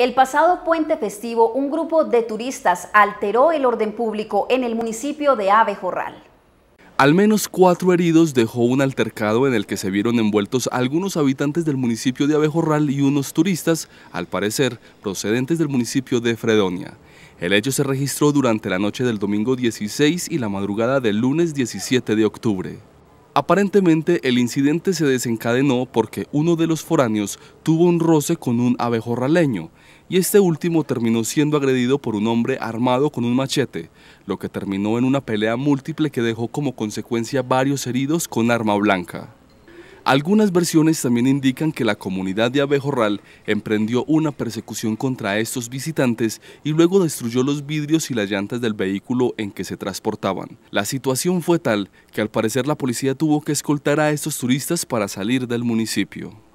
El pasado puente festivo, un grupo de turistas alteró el orden público en el municipio de Abejorral. Al menos cuatro heridos dejó un altercado en el que se vieron envueltos algunos habitantes del municipio de Abejorral y unos turistas, al parecer procedentes del municipio de Fredonia. El hecho se registró durante la noche del domingo 16 y la madrugada del lunes 17 de octubre. Aparentemente el incidente se desencadenó porque uno de los foráneos tuvo un roce con un abejorraleño y este último terminó siendo agredido por un hombre armado con un machete, lo que terminó en una pelea múltiple que dejó como consecuencia varios heridos con arma blanca. Algunas versiones también indican que la comunidad de Abejorral emprendió una persecución contra estos visitantes y luego destruyó los vidrios y las llantas del vehículo en que se transportaban. La situación fue tal que al parecer la policía tuvo que escoltar a estos turistas para salir del municipio.